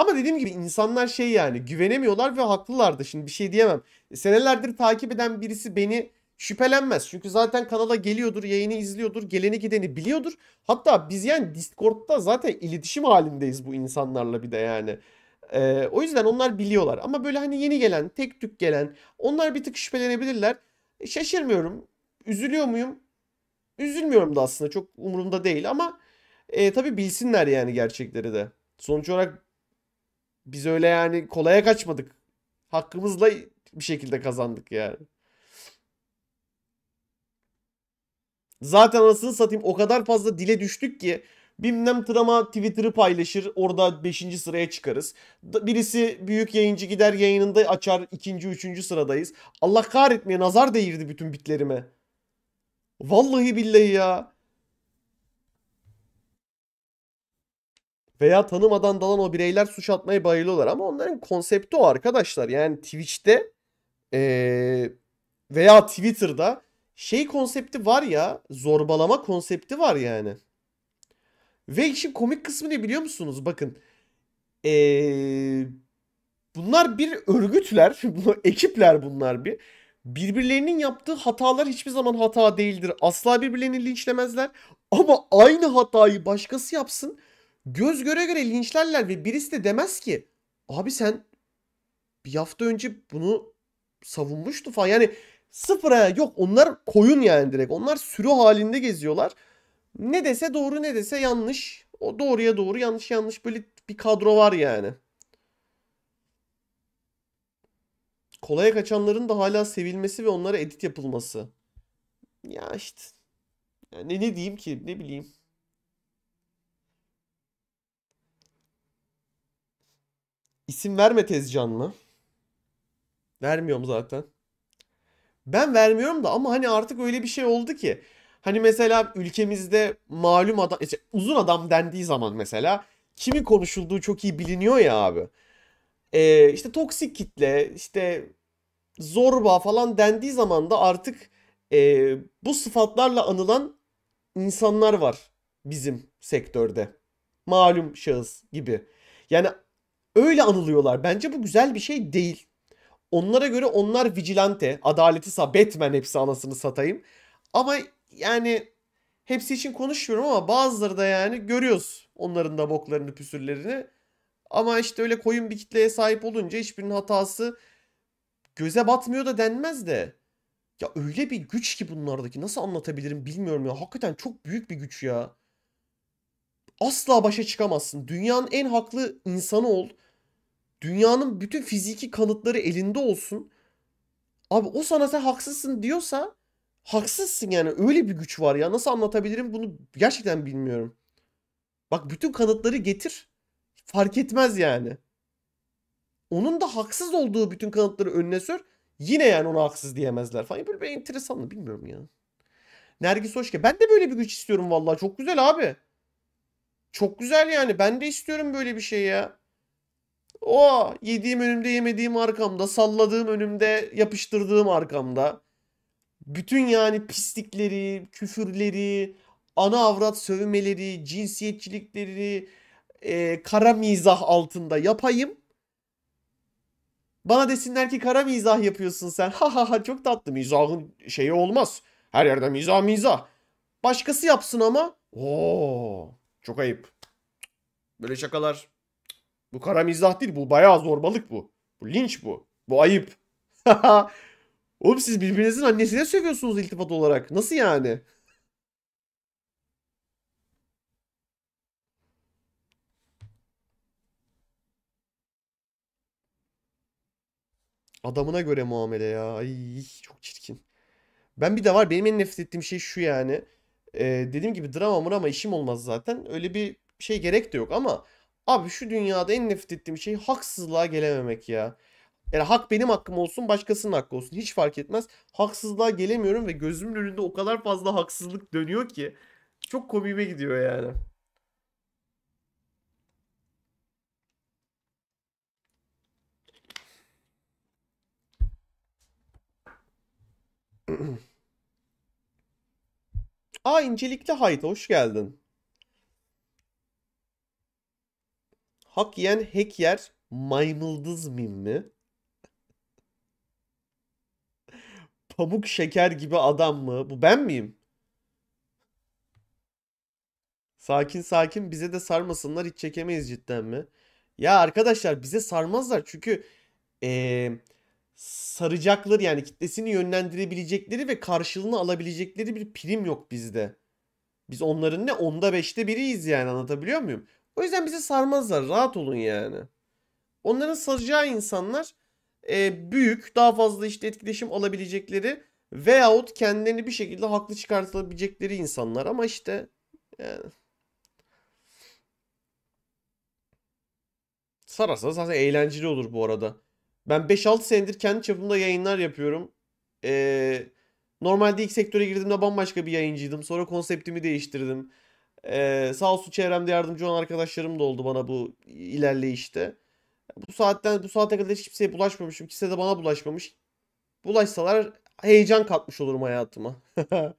Ama dediğim gibi insanlar şey yani güvenemiyorlar ve haklılardı. Şimdi bir şey diyemem. Senelerdir takip eden birisi beni şüphelenmez. Çünkü zaten kanala geliyordur, yayını izliyordur, geleni gideni biliyordur. Hatta biz yani Discord'da zaten iletişim halindeyiz bu insanlarla bir de yani. Ee, o yüzden onlar biliyorlar. Ama böyle hani yeni gelen, tek tük gelen onlar bir tık şüphelenebilirler. E, şaşırmıyorum. Üzülüyor muyum? Üzülmüyorum da aslında çok umurumda değil ama e, tabii bilsinler yani gerçekleri de. Sonuç olarak biz öyle yani kolaya kaçmadık. Hakkımızla bir şekilde kazandık yani. Zaten anasını satayım o kadar fazla dile düştük ki Bilmem Trama Twitter'ı paylaşır orada 5. sıraya çıkarız. Birisi büyük yayıncı gider yayınında açar 2. 3. sıradayız. Allah kahretmeye nazar değirdi bütün bitlerime. Vallahi billahi ya. veya tanımadan dalan o bireyler suç atmaya bayılıyorlar. Ama onların konsepti o arkadaşlar. Yani Twitch'te ee, veya Twitter'da şey konsepti var ya zorbalama konsepti var yani. Ve işin komik kısmı ne biliyor musunuz? Bakın ee, bunlar bir örgütler, ekipler bunlar bir. Birbirlerinin yaptığı hatalar hiçbir zaman hata değildir. Asla birbirlerini linçlemezler. Ama aynı hatayı başkası yapsın göz göre göre linçlerler ve birisi de demez ki abi sen bir hafta önce bunu savunmuştu falan. Yani sıfıra yok onlar koyun yani direkt. Onlar sürü halinde geziyorlar. Ne dese doğru ne dese yanlış. O doğruya doğru yanlış yanlış böyle bir kadro var yani. Kolaya kaçanların da hala sevilmesi ve onlara edit yapılması. Ya işte. Yani ne diyeyim ki ne bileyim. İsim verme Tezcan'la. Vermiyorum zaten. Ben vermiyorum da ama hani artık öyle bir şey oldu ki. Hani mesela ülkemizde malum adam, işte uzun adam dendiği zaman mesela kimi konuşulduğu çok iyi biliniyor ya abi. Ee, işte toksik kitle, işte zorba falan dendiği zaman da artık e, bu sıfatlarla anılan insanlar var bizim sektörde. Malum şahıs gibi. Yani Öyle anılıyorlar. Bence bu güzel bir şey değil. Onlara göre onlar vigilante, adaleti sağ, Batman hepsi anasını satayım. Ama yani hepsi için konuşmuyorum ama bazıları da yani görüyoruz onların da boklarını püsürlerini. Ama işte öyle koyun bir kitleye sahip olunca hiçbirinin hatası göze batmıyor da denmez de. Ya öyle bir güç ki bunlardaki nasıl anlatabilirim bilmiyorum ya. Hakikaten çok büyük bir güç ya asla başa çıkamazsın. Dünyanın en haklı insanı ol. Dünyanın bütün fiziki kanıtları elinde olsun. Abi o sana sen haksızsın diyorsa haksızsın yani. Öyle bir güç var ya. Nasıl anlatabilirim bunu gerçekten bilmiyorum. Bak bütün kanıtları getir. Fark etmez yani. Onun da haksız olduğu bütün kanıtları önüne sür. Yine yani ona haksız diyemezler falan. Böyle bir enteresanlı bilmiyorum ya. Nergis hoş ki. Ben de böyle bir güç istiyorum vallahi. Çok güzel abi. Çok güzel yani. Ben de istiyorum böyle bir şey ya. O yediğim önümde yemediğim arkamda, salladığım önümde yapıştırdığım arkamda. Bütün yani pislikleri, küfürleri, ana avrat sövmeleri, cinsiyetçilikleri, e, kara mizah altında yapayım. Bana desinler ki kara mizah yapıyorsun sen. Ha ha ha çok tatlı mizahın şeyi olmaz. Her yerde mizah mizah. Başkası yapsın ama. Oo. Çok ayıp. Böyle şakalar. Bu kara mizah değil. Bu bayağı zorbalık bu. Bu linç bu. Bu ayıp. Oğlum siz birbirinizin annesine sövüyorsunuz iltifat olarak. Nasıl yani? Adamına göre muamele ya. Ay çok çirkin. Ben bir de var benim en nefret ettiğim şey şu yani dediğim gibi drama ama işim olmaz zaten. Öyle bir şey gerek de yok ama abi şu dünyada en nefret ettiğim şey haksızlığa gelememek ya. Yani hak benim hakkım olsun başkasının hakkı olsun hiç fark etmez. Haksızlığa gelemiyorum ve gözümün önünde o kadar fazla haksızlık dönüyor ki çok komiğime gidiyor yani. mm Aa incelikli Hayt hoş geldin. Hak yiyen hack yer maymıldız mim mi? Pamuk şeker gibi adam mı? Bu ben miyim? Sakin sakin bize de sarmasınlar hiç çekemeyiz cidden mi? Ya arkadaşlar bize sarmazlar çünkü ee, saracakları yani kitlesini yönlendirebilecekleri ve karşılığını alabilecekleri bir prim yok bizde. Biz onların ne? Onda beşte biriyiz yani anlatabiliyor muyum? O yüzden bizi sarmazlar. Rahat olun yani. Onların saracağı insanlar e, büyük, daha fazla işte etkileşim alabilecekleri veyahut kendilerini bir şekilde haklı çıkartabilecekleri insanlar. Ama işte yani... Sararsa zaten eğlenceli olur bu arada. Ben 5-6 senedir kendi çapımda yayınlar yapıyorum. Ee, normalde ilk sektöre girdiğimde bambaşka bir yayıncıydım. Sonra konseptimi değiştirdim. Ee, sağ olsun çevremde yardımcı olan arkadaşlarım da oldu bana bu ilerleyişte. Bu saatten bu saate kadar hiç kimseye bulaşmamışım. Kimse de bana bulaşmamış. Bulaşsalar heyecan katmış olurum hayatıma.